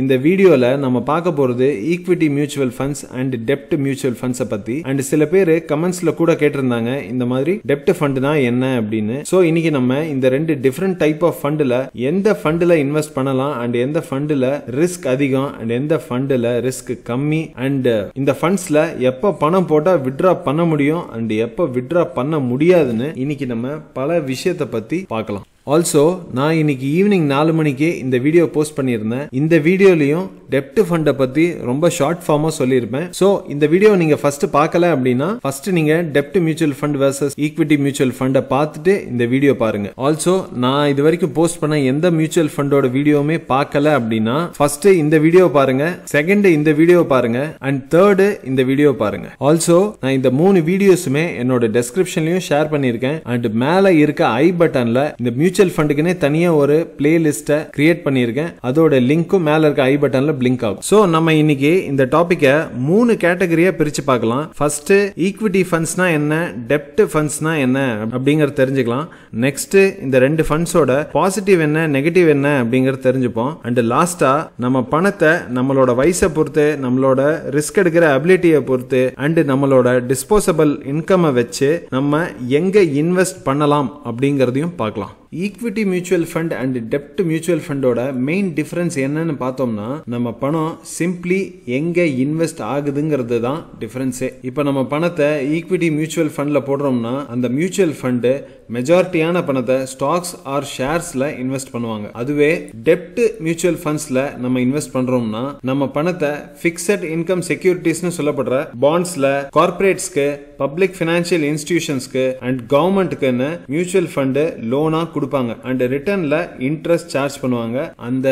இந்த வீடியோவில் நம்ம பார்க்க போகிறது ஈக்விட்டி மியூச்சுவல் ஃபண்ட்ஸ் அண்ட் டெப்ட் மியூச்சுவல் ஃபண்ட்ஸை பற்றி அண்ட் சில பேர் கமெண்ட்ஸில் கூட கேட்டிருந்தாங்க இந்த மாதிரி டெப்ட் ஃபண்ட்னா என்ன அப்படின்னு ஸோ இன்னைக்கு நம்ம இந்த ரெண்டு டிஃப்ரெண்ட் டைப் ஆஃப் ஃபண்டில் எந்த ஃபண்டில் இன்வெஸ்ட் பண்ணலாம் அண்ட் எந்த ஃபண்டில் ரிஸ்க் அதிகம் அண்ட் எந்த ஃபண்டில் ரிஸ்க் கம்மி அண்ட் இந்த ஃபண்ட்ஸில் எப்போ பணம் போட்டால் விட்ரா பண்ண முடியும் அண்ட் எப்போ விட்ரா பண்ண முடியாதுன்னு இன்னைக்கு நம்ம பல விஷயத்தை பற்றி பார்க்கலாம் ஆல்சோ நான் இன்னைக்கு ஈவினிங் நாலு மணிக்கு இந்த வீடியோ போஸ்ட் பண்ணியிருந்தேன் இந்த வீடியோலையும் டெப்ட் ஃபண்டை பற்றி ரொம்ப ஷார்ட் ஃபார்மாக சொல்லியிருப்பேன் ஸோ இந்த வீடியோ நீங்கள் ஃபர்ஸ்ட் பார்க்கல அப்படின்னா ஃபர்ஸ்ட் நீங்கள் டெப்ட் mutual fund versus equity mutual ஃபண்டை பார்த்துட்டு இந்த வீடியோ பாருங்க ஆல்சோ நான் இது வரைக்கும் போஸ்ட் பண்ண எந்த மியூச்சுவல் ஃபண்டோட வீடியோவுமே பார்க்கல அப்படின்னா ஃபர்ஸ்ட் இந்த வீடியோ பாருங்க செகண்ட் இந்த வீடியோ பாருங்க அண்ட் தேர்டு இந்த வீடியோ பாருங்க ஆல்சோ நான் இந்த மூணு வீடியோஸுமே என்னோட டெஸ்கிரிப்ஷன்லையும் ஷேர் பண்ணியிருக்கேன் அண்ட் மேலே இருக்க ஐ பட்டனில் இந்த மியூச்சுவல் மியூச்சுவல் ஃபண்டுக்குன்னே தனியாக ஒரு பிளேலிஸ்ட்டை கிரியேட் பண்ணியிருக்கேன் அதோட லிங்க்கும் மேலே இருக்க ஐ பட்டனில் பிளிங்க் ஆகும் ஸோ நம்ம இன்னைக்கு இந்த டாப்பிக்கை மூணு கேட்டகரியாக பிரித்து பார்க்கலாம் ஃபஸ்ட்டு ஈக்விட்டி ஃபண்ட்ஸ்னா என்ன டெப்ட் ஃபண்ட்ஸ்னா என்ன அப்படிங்கிறத தெரிஞ்சுக்கலாம் நெக்ஸ்ட்டு இந்த ரெண்டு ஃபண்ட்ஸோட பாசிட்டிவ் என்ன நெகட்டிவ் என்ன அப்படிங்கிறது தெரிஞ்சுப்போம் அண்ட் லாஸ்ட்டாக நம்ம பணத்தை நம்மளோட வயசை பொறுத்து நம்மளோட ரிஸ்க் எடுக்கிற அபிலிட்டியை பொறுத்து அண்டு நம்மளோட டிஸ்போசபிள் இன்கம்மை வச்சு நம்ம எங்கே இன்வெஸ்ட் பண்ணலாம் அப்படிங்கிறதையும் பார்க்கலாம் ஈக்விட்டி மியூச்சுவல் ஃபண்ட் அண்ட் டெப்ட் மியூச்சுவல் ஃபண்டோட மெயின் டிஃபரன்ஸ் என்னன்னு பார்த்தோம்னா நம்ம பணம் சிம்பிளி எங்கே இன்வெஸ்ட் ஆகுதுங்கிறது தான் டிஃபரன்ஸே இப்போ நம்ம பணத்தை ஈக்விட்டி மியூச்சுவல் ஃபண்டில் போடுறோம்னா அந்த மியூச்சுவல் ஃபண்டு மெஜாரிட்டியான பணத்தை ஸ்டாக்ஸ் ஆர் ஷேர்ஸில் இன்வெஸ்ட் பண்ணுவாங்க அதுவே டெப்ட் மியூச்சுவல் ஃபண்ட்ஸில் நம்ம இன்வெஸ்ட் பண்ணுறோம்னா நம்ம பணத்தை ஃபிக்ஸட் இன்கம் செக்யூரிட்டிஸ்னு சொல்லப்படுற பாண்ட்ஸில் கார்பரேட்ஸ்க்கு பப்ளிக் ஃபினான்ஷியல் இன்ஸ்டிடியூஷன்ஸ்க்கு அண்ட் கவர்மெண்ட்டுக்குன்னு மியூச்சுவல் ஃபண்டு லோனாக கொடுப்பாங்க அண்ட் ரிட்டர்ன்ல இன்ட்ரெஸ்ட் சார்ஜ் பண்ணுவாங்க அந்த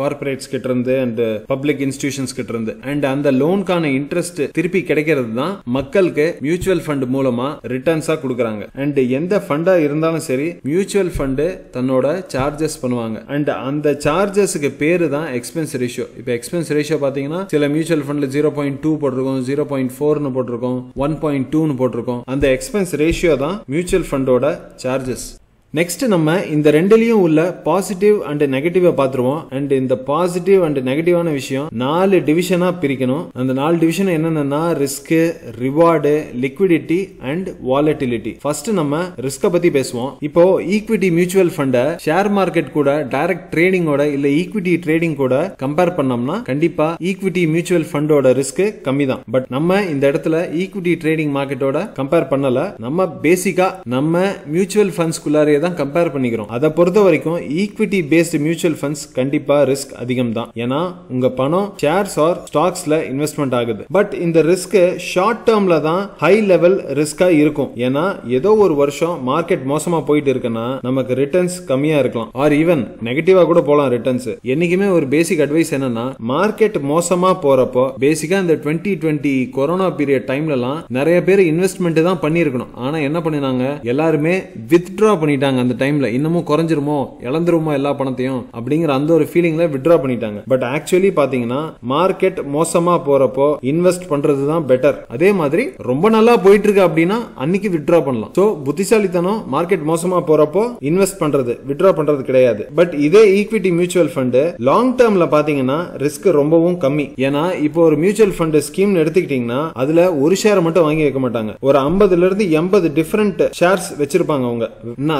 கார்பரேட்ஸ் கிட்ட இருந்து அண்ட் பப்ளிக் இன்ஸ்டிடியூஷன்ஸ் கிட்ட இருந்து அண்ட் அந்த லோனுக்கான இன்ட்ரெஸ்ட் திருப்பி கிடைக்கிறது தான் மக்களுக்கு மியூச்சுவல் ஃபண்ட் மூலமா ரிட்டர்ன்ஸா கொடுக்குறாங்க அண்ட் எந்த ஃபண்டா இருந்தாலும் சரி மியூச்சுவல் ஃபண்டு தன்னோட சார்ஜஸ் பண்ணுவாங்க அண்ட் அந்த சார்ஜஸ்க்கு பேரு தான் எக்ஸ்பென்ஸ் ரேஷியோ இப்போ எக்ஸ்பென்ஸ் ரேஷியோ பார்த்தீங்கன்னா சில மியூச்சுவல் ஃபண்ட்ல ஜீரோ பாயிண்ட் டூ போட்டிருக்கோம் ஜீரோ பாயிண்ட் ஃபோர்னு போட்டிருக்கோம் ஒன் பாயிண்ட் டூன்னு போட்டிருக்கோம் அந்த எக்ஸ்பென்ஸ் ரேஷியோ தான் மியூச்சுவல் ஃபண்டோட சார்ஜஸ் நெக்ஸ்ட் நம்ம இந்த ரெண்டுலயும் உள்ள பாசிட்டிவ் அண்ட் நெகட்டிவ பாத்துருவோம் அண்ட் இந்த பாசிட்டிவ் அண்ட் நெகட்டிவான விஷயம் நாலு டிவிஷனா பிரிக்கணும் அந்த நாலு டிவிஷன் என்னென்னா risk reward liquidity and volatility first நம்ம ரிஸ்க பத்தி பேசுவோம் இப்போ ஈக்விட்டி மியூச்சுவல் ஃபண்ட ஷேர் மார்க்கெட் கூட டைரக்ட் ட்ரேடிங்கோட இல்ல ஈக்விட்டி ட்ரேடிங் கூட கம்பேர் பண்ணோம்னா கண்டிப்பா ஈக்விட்டி மியூச்சுவல் ஃபண்டோட ரிஸ்க் கம்மி தான் பட் நம்ம இந்த இடத்துல ஈக்விட்டி ட்ரேடிங் மார்க்கெட்டோட கம்பேர் பண்ணல நம்ம பேசிக்கா நம்ம மியூச்சுவல் ஃபண்ட்ஸ்குள்ளார முறையை தான் கம்பேர் பண்ணிக்கிறோம் அதை பொறுத்த வரைக்கும் ஈக்விட்டி பேஸ்டு மியூச்சுவல் ஃபண்ட்ஸ் கண்டிப்பாக ரிஸ்க் அதிகம் தான் ஏன்னா உங்கள் பணம் ஷேர்ஸ் ஆர் ஸ்டாக்ஸில் இன்வெஸ்ட்மெண்ட் ஆகுது பட் இந்த ரிஸ்க்கு ஷார்ட் டேர்மில் தான் ஹை லெவல் ரிஸ்க்காக இருக்கும் ஏன்னா ஏதோ ஒரு வருஷம் மார்க்கெட் மோசமாக போயிட்டு இருக்குன்னா நமக்கு ரிட்டர்ன்ஸ் கம்மியாக இருக்கலாம் ஆர் ஈவன் நெகட்டிவாக கூட போகலாம் ரிட்டர்ன்ஸ் என்றைக்குமே ஒரு பேசிக் அட்வைஸ் என்னன்னா மார்க்கெட் மோசமாக போகிறப்போ பேசிக்காக இந்த டுவெண்ட்டி டுவெண்ட்டி கொரோனா பீரியட் டைம்லலாம் நிறைய பேர் இன்வெஸ்ட்மெண்ட் தான் பண்ணியிருக்கணும் ஆனால் என்ன பண்ணினாங்க எல்லாருமே வித்ட்ரா பண்ணிட்டாங்க பண்ணிட்டாங்க அந்த டைம்ல இன்னமும் குறைஞ்சிருமோ இழந்துருமோ எல்லா பணத்தையும் அப்படிங்கிற அந்த ஒரு ஃபீலிங்ல விட்ரா பண்ணிட்டாங்க பட் ஆக்சுவலி பாத்தீங்கன்னா மார்க்கெட் மோசமா போறப்போ இன்வெஸ்ட் பண்றது தான் பெட்டர் அதே மாதிரி ரொம்ப நல்லா போயிட்டு இருக்கு அப்படின்னா அன்னைக்கு விட்ரா பண்ணலாம் சோ புத்திசாலித்தனம் மார்க்கெட் மோசமா போறப்போ இன்வெஸ்ட் பண்றது விட்ரா பண்றது கிடையாது பட் இதே ஈக்விட்டி மியூச்சுவல் ஃபண்டு லாங் டேர்ம்ல பாத்தீங்கன்னா ரிஸ்க் ரொம்பவும் கம்மி ஏன்னா இப்போ ஒரு மியூச்சுவல் ஃபண்ட் ஸ்கீம் எடுத்துக்கிட்டீங்கன்னா அதுல ஒரு ஷேர் மட்டும் வாங்கி வைக்க மாட்டாங்க ஒரு ஐம்பதுல இருந்து எண்பது டிஃபரெண்ட் ஷேர்ஸ் வச்சிருப்பாங்க அவங்க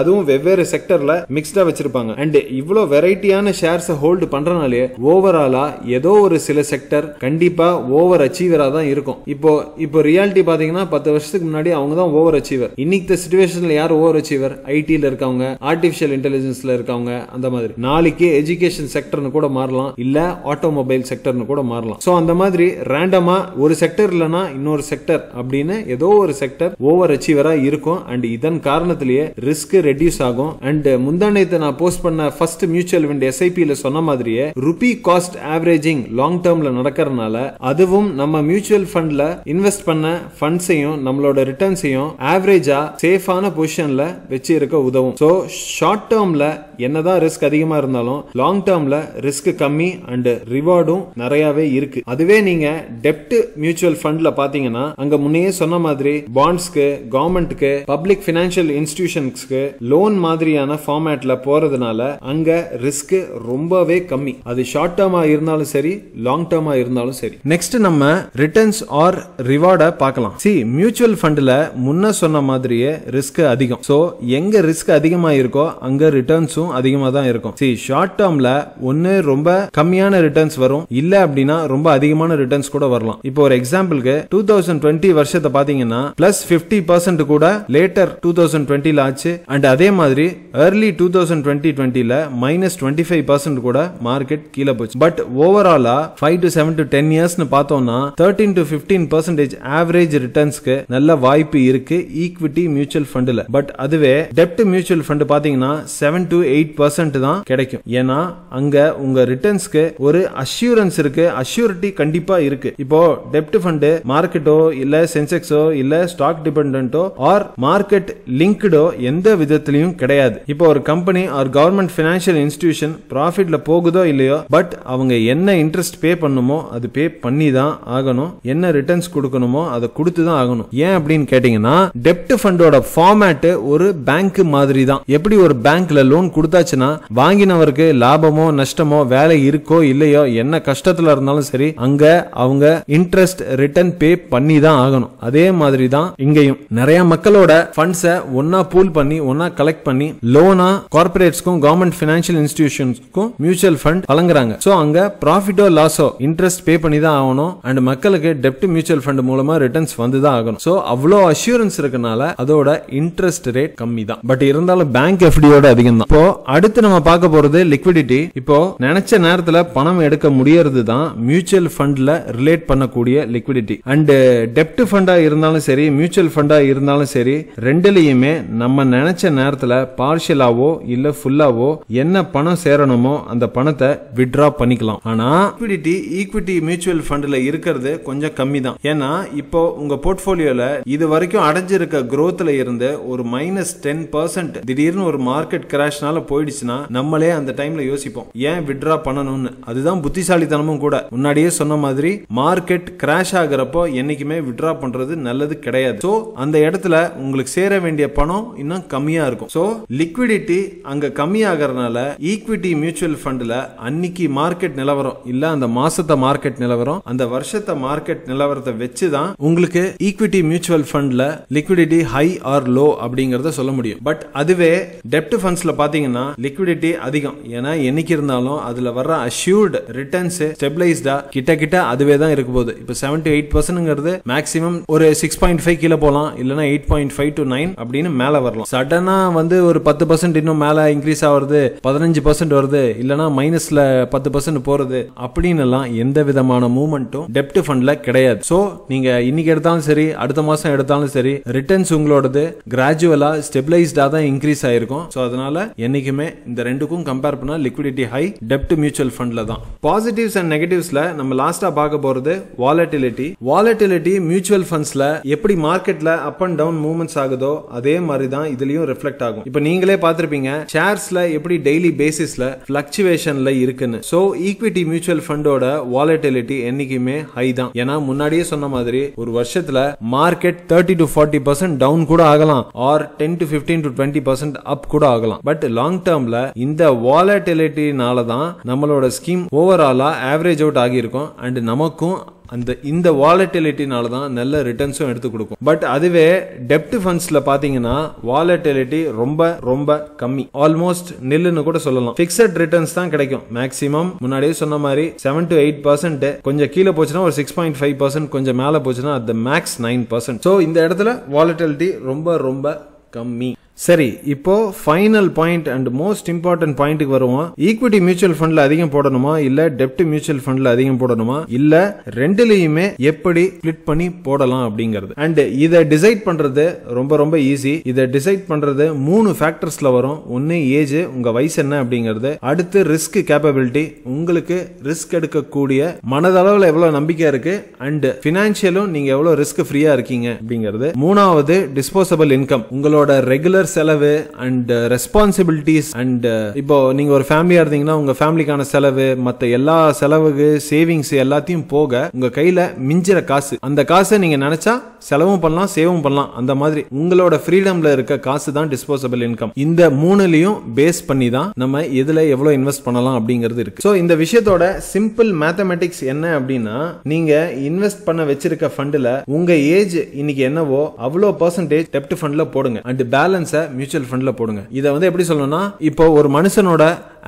அதுவும் அதுவும் வெவ்வேறு செக்டர்ல மிக்ஸ்டா வச்சிருப்பாங்க அண்ட் இவ்வளவு வெரைட்டியான ஷேர்ஸை ஹோல்டு பண்றனாலே ஓவராலா ஏதோ ஒரு சில செக்டர் கண்டிப்பா ஓவர் அச்சீவரா தான் இருக்கும் இப்போ இப்போ ரியாலிட்டி பாத்தீங்கன்னா பத்து வருஷத்துக்கு முன்னாடி அவங்க தான் ஓவர் அச்சீவர் இன்னைக்கு சுச்சுவேஷன்ல யார் ஓவர் அச்சீவர் ஐடியில் இருக்கவங்க ஆர்டிபிஷியல் இன்டெலிஜென்ஸ்ல இருக்கவங்க அந்த மாதிரி நாளைக்கு எஜுகேஷன் செக்டர்னு கூட மாறலாம் இல்ல ஆட்டோமொபைல் செக்டர்னு கூட மாறலாம் ஸோ அந்த மாதிரி ரேண்டமா ஒரு செக்டர் இல்லைன்னா இன்னொரு செக்டர் அப்படின்னு ஏதோ ஒரு செக்டர் ஓவர் அச்சீவரா இருக்கும் அண்ட் இதன் காரணத்திலேயே ரிஸ்க் ரெடி ரிலீஸ் ஆகும் அண்ட் முந்தானத்தை நான் போஸ்ட் பண்ண ஃபர்ஸ்ட் மியூச்சுவல் ஃபண்ட் ல சொன்ன மாதிரியே ருபி காஸ்ட் ஆவரேஜிங் லாங் டேர்ம்ல நடக்கிறதுனால அதுவும் நம்ம மியூச்சுவல் ஃபண்ட்ல இன்வெஸ்ட் பண்ண ஃபண்ட்ஸையும் நம்மளோட ரிட்டர்ன்ஸையும் ஆவரேஜா சேஃபான பொசிஷன்ல வச்சு இருக்க உதவும் ஸோ ஷார்ட் டேர்ம்ல என்னதான் ரிஸ்க் அதிகமா இருந்தாலும் லாங் டேர்ம்ல ரிஸ்க் கம்மி அண்ட் ரிவார்டும் நிறையவே இருக்கு அதுவே நீங்க டெப்ட் மியூச்சுவல் ஃபண்ட்ல பாத்தீங்கன்னா அங்க முன்னையே சொன்ன மாதிரி பாண்ட்ஸ்க்கு கவர்மெண்ட்க்கு பப்ளிக் பினான்சியல் இன்ஸ்டிடியூஷன்ஸ்க்கு லோன் மாதிரியான ஃபார்மேட்ல போறதுனால அங்க ரிஸ்க் ரொம்பவே கம்மி அது ஷார்ட் டேர்மா இருந்தாலும் சரி லாங் டேர்மா இருந்தாலும் சரி நெக்ஸ்ட் நம்ம ரிட்டர்ன்ஸ் ஆர் ரிவார்டை பார்க்கலாம் சி மியூச்சுவல் ஃபண்ட்ல முன்ன சொன்ன மாதிரியே ரிஸ்க் அதிகம் ஸோ எங்க ரிஸ்க் அதிகமா இருக்கோ அங்க ரிட்டர்ன்ஸும் ரிட்டர்ன்ஸும் அதிகமாக தான் இருக்கும் சரி ஷார்ட் டேர்மில் ஒன்று ரொம்ப கம்மியான ரிட்டர்ன்ஸ் வரும் இல்லை அப்படின்னா ரொம்ப அதிகமான ரிட்டர்ன்ஸ் கூட வரலாம் இப்போ ஒரு எக்ஸாம்பிளுக்கு டூ தௌசண்ட் டுவெண்ட்டி வருஷத்தை பார்த்தீங்கன்னா பிளஸ் ஃபிஃப்டி பர்சன்ட் கூட லேட்டர் டூ தௌசண்ட் டுவெண்ட்டியில் ஆச்சு அண்ட் அதே மாதிரி ஏர்லி டூ தௌசண்ட் டுவெண்ட்டி டுவெண்ட்டியில் மைனஸ் டுவெண்ட்டி ஃபைவ் பர்சன்ட் கூட மார்க்கெட் கீழே போச்சு பட் ஓவராலா five to seven to ten இயர்ஸ்னு பார்த்தோம்னா thirteen to fifteen percentage average ரிட்டர்ன்ஸ்க்கு நல்ல வாய்ப்பு இருக்கு ஈக்விட்டி மியூச்சுவல் ஃபண்டில் பட் அதுவே டெப்ட் மியூச்சுவல் ஃபண்ட் பார்த்தீங்கன்னா seven to eight eight percent தான் கிடைக்கும் ஏன்னா அங்க உங்க ரிட்டர்ன்ஸ்க்கு ஒரு அஷ்யூரன்ஸ் இருக்கு அஷ்யூரிட்டி கண்டிப்பா இருக்கு இப்போ டெப்ட் ஃபண்டு மார்க்கெட்டோ இல்ல சென்செக்ஸோ இல்ல ஸ்டாக் டிபெண்டோ ஆர் மார்க்கெட் லிங்க்டோ எந்த விதத்திலையும் கிடையாது இப்போ ஒரு company or government financial institution ப்ராஃபிட்ல போகுதோ இல்லையோ பட் அவங்க என்ன இன்ட்ரெஸ்ட் பே பண்ணுமோ அது பே பண்ணி தான் ஆகணும் என்ன ரிட்டர்ன்ஸ் கொடுக்கணுமோ அதை கொடுத்து தான் ஆகணும் ஏன் அப்படின்னு கேட்டீங்கன்னா டெப்ட் ஃபண்டோட ஃபார்மேட் ஒரு பேங்க் மாதிரி தான் எப்படி ஒரு பேங்க்ல லோன் கொடு கொடுத்தாச்சுன்னா வாங்கினவருக்கு லாபமோ நஷ்டமோ வேலை இருக்கோ இல்லையோ என்ன கஷ்டத்துல இருந்தாலும் சரி அங்க அவங்க இன்ட்ரெஸ்ட் ரிட்டர்ன் பே பண்ணி தான் ஆகணும் அதே மாதிரி தான் இங்கேயும் நிறைய மக்களோட ஃபண்ட்ஸை ஒன்னா பூல் பண்ணி ஒன்னா கலெக்ட் பண்ணி லோனா கார்பரேட்ஸ்க்கும் கவர்மெண்ட் பினான்சியல் இன்ஸ்டிடியூஷன்ஸ்க்கும் மியூச்சுவல் ஃபண்ட் வழங்குறாங்க ஸோ அங்க ப்ராஃபிட்டோ லாஸோ இன்ட்ரெஸ்ட் பே பண்ணி தான் ஆகணும் அண்ட் மக்களுக்கு டெப்ட் மியூச்சுவல் ஃபண்ட் மூலமா ரிட்டர்ன்ஸ் வந்து தான் ஆகணும் ஸோ அவ்வளோ அஷூரன்ஸ் இருக்கனால அதோட இன்ட்ரெஸ்ட் ரேட் கம்மி தான் பட் இருந்தாலும் பேங்க் எஃப்டியோட அதிகம் தான் இப்போ அடுத்து நம்ம பார்க்க போறது லிக்விடிட்டி இப்போ நினைச்ச நேரத்துல பணம் எடுக்க முடியறது தான் மியூச்சுவல் ஃபண்ட்ல ரிலேட் பண்ணக்கூடிய லிக்விடிட்டி அண்ட் டெப்ட் ஃபண்டா இருந்தாலும் சரி மியூச்சுவல் ஃபண்டா இருந்தாலும் சரி ரெண்டுலயுமே நம்ம நினைச்ச நேரத்துல பார்ஷியலாவோ இல்ல ஃபுல்லாவோ என்ன பணம் சேரணுமோ அந்த பணத்தை விட்ரா பண்ணிக்கலாம் ஆனா லிக்விடிட்டி ஈக்விட்டி மியூச்சுவல் ஃபண்ட்ல இருக்கிறது கொஞ்சம் கம்மி தான் ஏன்னா இப்போ உங்க போர்ட்போலியோல இது வரைக்கும் அடைஞ்சிருக்க குரோத்ல இருந்து ஒரு மைனஸ் டென் பர்சன்ட் திடீர்னு ஒரு மார்க்கெட் கிராஷ்னால மேல போயிடுச்சுன்னா நம்மளே அந்த டைம்ல யோசிப்போம் ஏன் விட்ரா பண்ணணும்னு அதுதான் புத்திசாலித்தனமும் கூட முன்னாடியே சொன்ன மாதிரி மார்க்கெட் கிராஷ் ஆகுறப்போ என்னைக்குமே விட்ரா பண்றது நல்லது கிடையாது ஸோ அந்த இடத்துல உங்களுக்கு சேர வேண்டிய பணம் இன்னும் கம்மியா இருக்கும் ஸோ லிக்விடிட்டி அங்க கம்மி ஆகிறதுனால ஈக்விட்டி மியூச்சுவல் ஃபண்ட்ல அன்னைக்கு மார்க்கெட் நிலவரம் இல்ல அந்த மாசத்தை மார்க்கெட் நிலவரம் அந்த வருஷத்தை மார்க்கெட் நிலவரத்தை வச்சு தான் உங்களுக்கு ஈக்விட்டி மியூச்சுவல் ஃபண்ட்ல லிக்விடிட்டி ஹை ஆர் லோ அப்படிங்கறத சொல்ல முடியும் பட் அதுவே டெப்ட் ஃபண்ட்ஸ்ல பாத்தீங்கன்னா பார்த்தீங்கன்னா லிக்விடிட்டி அதிகம் ஏன்னா என்னைக்கு இருந்தாலும் அதுல வர்ற அஷ்யூர்டு ரிட்டர்ன்ஸ் ஸ்டெபிளைஸ்டா கிட்ட கிட்ட அதுவே தான் இருக்க போகுது இப்போ செவன் டு எயிட் பர்சன்ட்ங்கிறது மேக்ஸிமம் ஒரு சிக்ஸ் பாயிண்ட் ஃபைவ் கீழே போகலாம் இல்லைனா eight point five to nine அப்படின்னு மேலே வரலாம் சடனாக வந்து ஒரு பத்து பர்சன்ட் இன்னும் மேலே இன்க்ரீஸ் ஆகுறது பதினஞ்சு பர்சன்ட் வருது இல்லைனா மைனஸில் பத்து பர்சன்ட் போகிறது அப்படின்னு எல்லாம் எந்த விதமான மூவ்மெண்ட்டும் டெப்ட் ஃபண்டில் கிடையாது ஸோ நீங்கள் இன்னைக்கு எடுத்தாலும் சரி அடுத்த மாதம் எடுத்தாலும் சரி ரிட்டர்ன்ஸ் உங்களோடது கிராஜுவலாக ஸ்டெபிளைஸ்டாக தான் இன்க்ரீஸ் ஆயிருக்கும் ஸோ அதனால என்ன என்றைக்குமே இந்த ரெண்டுக்கும் கம்பேர் பண்ணால் லிக்விடிட்டி ஹை டெப்ட் மியூச்சுவல் ஃபண்ட்ல தான் பாசிட்டிவ்ஸ் அண்ட் நெகட்டிவ்ஸ்ல நம்ம லாஸ்டா பார்க்க போறது வாலட்டிலிட்டி வாலட்டிலிட்டி மியூச்சுவல் ஃபண்ட்ஸ்ல எப்படி மார்க்கெட்ல அப் அண்ட் டவுன் மூவ்மெண்ட்ஸ் ஆகுதோ அதே மாதிரி தான் இதுலயும் ரிஃப்ளெக்ட் ஆகும் இப்போ நீங்களே பார்த்துருப்பீங்க ஷேர்ஸ்ல எப்படி டெய்லி பேசிஸ்ல ஃபிளக்சுவேஷன்ல இருக்குன்னு ஸோ ஈக்விட்டி மியூச்சுவல் ஃபண்டோட வாலட்டிலிட்டி என்னைக்குமே ஹை தான் ஏன்னா முன்னாடியே சொன்ன மாதிரி ஒரு வருஷத்துல market thirty to forty percent down கூட ஆகலாம் or ten to fifteen to twenty percent up கூட ஆகலாம் பட் லாங் லாங் டேர்ம்ல இந்த வாலட்டிலிட்டினால தான் நம்மளோட ஸ்கீம் ஓவராலா ஆவரேஜ் அவுட் ஆகியிருக்கும் அண்ட் நமக்கும் அந்த இந்த வாலட்டிலிட்டினால தான் நல்ல ரிட்டர்ன்ஸும் எடுத்து கொடுக்கும் பட் அதுவே டெப்ட் ஃபண்ட்ஸ்ல பாத்தீங்கன்னா வாலட்டிலிட்டி ரொம்ப ரொம்ப கம்மி ஆல்மோஸ்ட் நில்லுன்னு கூட சொல்லலாம் பிக்சட் ரிட்டர்ன்ஸ் தான் கிடைக்கும் மேக்ஸிமம் முன்னாடியே சொன்ன மாதிரி செவன் டு எயிட் பர்சன்ட் கொஞ்சம் கீழே போச்சுன்னா ஒரு சிக்ஸ் பாயிண்ட் ஃபைவ் பர்சன்ட் கொஞ்சம் மேலே போச்சுன்னா at max nine percent so இந்த இடத்துல வாலட்டிலிட்டி ரொம்ப ரொம்ப கம்மி சரி இப்போ final point and most important பாயிண்ட்டுக்கு வருவோம் ஈக்விட்டி மியூச்சுவல் ஃபண்ட்ல அதிகம் போடணுமா இல்ல டெப்ட் மியூச்சுவல் ஃபண்ட்ல அதிகம் போடணுமா இல்ல ரெண்டுலயுமே எப்படி ஸ்பிளிட் பண்ணி போடலாம் அப்படிங்கிறது அண்ட் இதை டிசைட் பண்றது ரொம்ப ரொம்ப ஈஸி இதை டிசைட் பண்றது மூணு ஃபேக்டர்ஸ்ல வரும் ஒன்னு ஏஜ் உங்க வயசு என்ன அப்படிங்கிறது அடுத்து ரிஸ்க் கேப்பபிலிட்டி உங்களுக்கு ரிஸ்க் எடுக்கக்கூடிய மனதளவில் எவ்வளவு நம்பிக்கை இருக்கு அண்ட் பினான்சியலும் நீங்க எவ்வளவு ரிஸ்க் ஃப்ரீயா இருக்கீங்க அப்படிங்கிறது மூணாவது டிஸ்போசபிள் இன்கம் உங்களோட ரெகுலர் செலவு அண்ட் ரெஸ்பான்சிபிலிட்டிஸ் அண்ட் இப்போ நீங்க ஒரு ஃபேமிலியா இருந்தீங்கன்னா உங்க ஃபேமிலிக்கான செலவு மத்த எல்லா செலவுக்கு சேவிங்ஸ் எல்லாத்தையும் போக உங்க கையில மிஞ்சிற காசு அந்த காசை நீங்க நினைச்சா செலவும் பண்ணலாம் சேவும் பண்ணலாம் அந்த மாதிரி உங்களோட ஃப்ரீடம்ல இருக்க காசு தான் டிஸ்போசபிள் இன்கம் இந்த மூணுலையும் பேஸ் பண்ணி தான் நம்ம எதுல எவ்வளவு இன்வெஸ்ட் பண்ணலாம் அப்படிங்கிறது இருக்கு ஸோ இந்த விஷயத்தோட சிம்பிள் மேத்தமெட்டிக்ஸ் என்ன அப்படின்னா நீங்க இன்வெஸ்ட் பண்ண வச்சிருக்க ஃபண்டுல உங்க ஏஜ் இன்னைக்கு என்னவோ அவ்வளோ பர்சன்டேஜ் டெப்ட் ஃபண்ட்ல போடுங்க அண்ட் பேலன்ஸை காசை மியூச்சுவல் ஃபண்டில் போடுங்க இதை வந்து எப்படி சொல்லணும்னா இப்போ ஒரு மனுஷனோட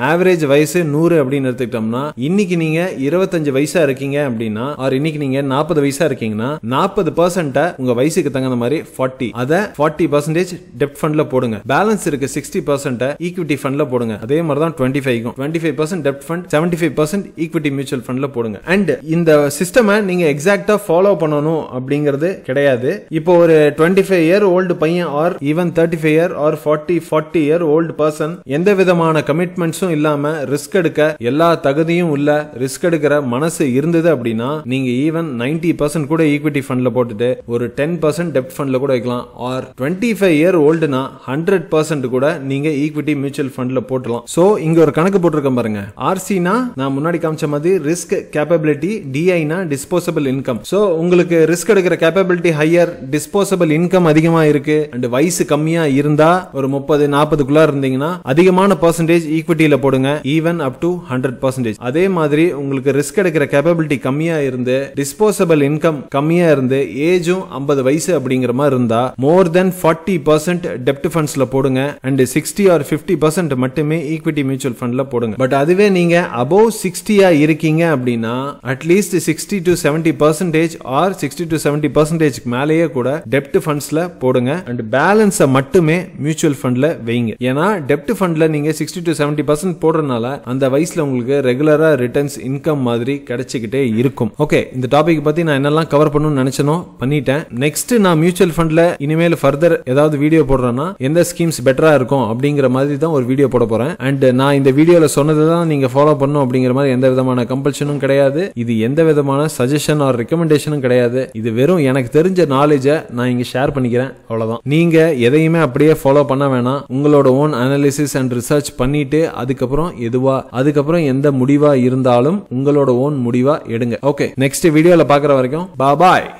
ஆவரேஜ் வயசு நூறு அப்படின்னு எடுத்துக்கிட்டோம்னா இன்னைக்கு நீங்க இருபத்தஞ்சு வயசா இருக்கீங்க அப்படின்னா ஆர் இன்னைக்கு நீங்க நாற்பது வயசா இருக்கீங்கன்னா நாற்பது பர்சன்ட உங்க வயசுக்கு தகுந்த மாதிரி ஃபார்ட்டி அதை ஃபார்ட்டி பர்சன்டேஜ் டெப்ட் ஃபண்ட்ல போடுங்க பேலன்ஸ் இருக்கு சிக்ஸ்டி பர்சன்ட் ஈக்விட்டி ஃபண்ட்ல போடுங்க அதே மாதிரி தான் twenty five twenty five percent டெப்ட் fund seventy five percent equity mutual ஃபண்ட்ல போடுங்க அண்ட் இந்த சிஸ்டமை நீங்க எக்ஸாக்டா ஃபாலோ பண்ணணும் அப்படிங்கிறது கிடையாது இப்போ ஒரு டுவெண்ட்டி ஃபைவ் இயர் ஓல்டு பையன் or even thirty five year or forty forty year old person எந்த விதமான கமிட்மெண்ட்ஸும் அலட்சியம் இல்லாம ரிஸ்க் எடுக்க எல்லா தகுதியும் உள்ள ரிஸ்க் எடுக்கிற மனசு இருந்தது அப்படின்னா நீங்க ஈவன் நைன்டி பர்சன்ட் கூட ஈக்விட்டி ஃபண்ட்ல போட்டுட்டு ஒரு டென் பர்சன்ட் டெப்ட் ஃபண்ட்ல கூட வைக்கலாம் ஆர் டுவெண்ட்டி ஃபைவ் இயர் ஓல்டுனா ஹண்ட்ரட் பர்சன்ட் கூட நீங்க ஈக்விட்டி மியூச்சுவல் ஃபண்ட்ல போட்டலாம் சோ இங்க ஒரு கணக்கு போட்டிருக்கேன் பாருங்க ஆர்சினா நான் முன்னாடி காமிச்ச மாதிரி ரிஸ்க் கேப்பபிலிட்டி டிஐனா டிஸ்போசபிள் இன்கம் சோ உங்களுக்கு ரிஸ்க் எடுக்கிற கேப்பபிலிட்டி ஹையர் டிஸ்போசபிள் இன்கம் அதிகமா இருக்கு அண்ட் வயசு கம்மியா இருந்தா ஒரு முப்பது நாற்பதுக்குள்ள இருந்தீங்கன்னா அதிகமான பர்சன்டேஜ் ஈக்விட்டி எண்ணிக்கையில் போடுங்க even up to hundred percentage அதே மாதிரி உங்களுக்கு ரிஸ்க் எடுக்கிற கேப்பபிலிட்டி கம்மியாக இருந்து டிஸ்போசபிள் இன்கம் கம்மியாக இருந்து ஏஜும் ஐம்பது வயசு அப்படிங்கிற மாதிரி இருந்தா மோர் தென் ஃபார்ட்டி பர்சன்ட் டெப்ட் ஃபண்ட்ஸ்ல போடுங்க and sixty or fifty percent மட்டுமே ஈக்விட்டி மியூச்சுவல் ஃபண்ட்ல போடுங்க பட் அதுவே நீங்க அபோவ் சிக்ஸ்டியா இருக்கீங்க அப்படின்னா at least sixty to seventy percentage or sixty to seventy percentage மேலேயே கூட டெப்ட் ஃபண்ட்ஸ்ல போடுங்க அண்ட் பேலன்ஸை மட்டுமே மியூச்சுவல் ஃபண்ட்ல வைங்க ஏன்னா டெப்ட் ஃபண்ட்ல நீங்க sixty to seventy percent percent போடுறதுனால அந்த வயசுல உங்களுக்கு ரெகுலரா ரிட்டர்ன்ஸ் இன்கம் மாதிரி கிடைச்சிக்கிட்டே இருக்கும் ஓகே இந்த டாபிக் பத்தி நான் என்னெல்லாம் கவர் பண்ணணும்னு நினைச்சனோ பண்ணிட்டேன் நெக்ஸ்ட் நான் மியூச்சுவல் ஃபண்ட்ல இனிமேல் ஃபர்தர் ஏதாவது வீடியோ போடுறேன்னா எந்த ஸ்கீம்ஸ் பெட்டரா இருக்கும் அப்படிங்கிற மாதிரி தான் ஒரு வீடியோ போட போறேன் அண்ட் நான் இந்த வீடியோல சொன்னது தான் நீங்க ஃபாலோ பண்ணும் அப்படிங்கிற மாதிரி எந்த விதமான கம்பல்ஷனும் கிடையாது இது எந்த விதமான சஜஷன் ஆர் ரெக்கமெண்டேஷனும் கிடையாது இது வெறும் எனக்கு தெரிஞ்ச நாலேஜை நான் இங்க ஷேர் பண்ணிக்கிறேன் அவ்வளவுதான் நீங்க எதையுமே அப்படியே ஃபாலோ பண்ண வேணாம் உங்களோட ஓன் அனாலிசிஸ் அண்ட் ரிசர்ச் பண்ணிட்டு அது அதுக்கப்புறம் எதுவா அதுக்கப்புறம் எந்த முடிவா இருந்தாலும் உங்களோட ஓன் முடிவா எடுங்க ஓகே நெக்ஸ்ட் வீடியோல பாக்குற வரைக்கும் பாபாய்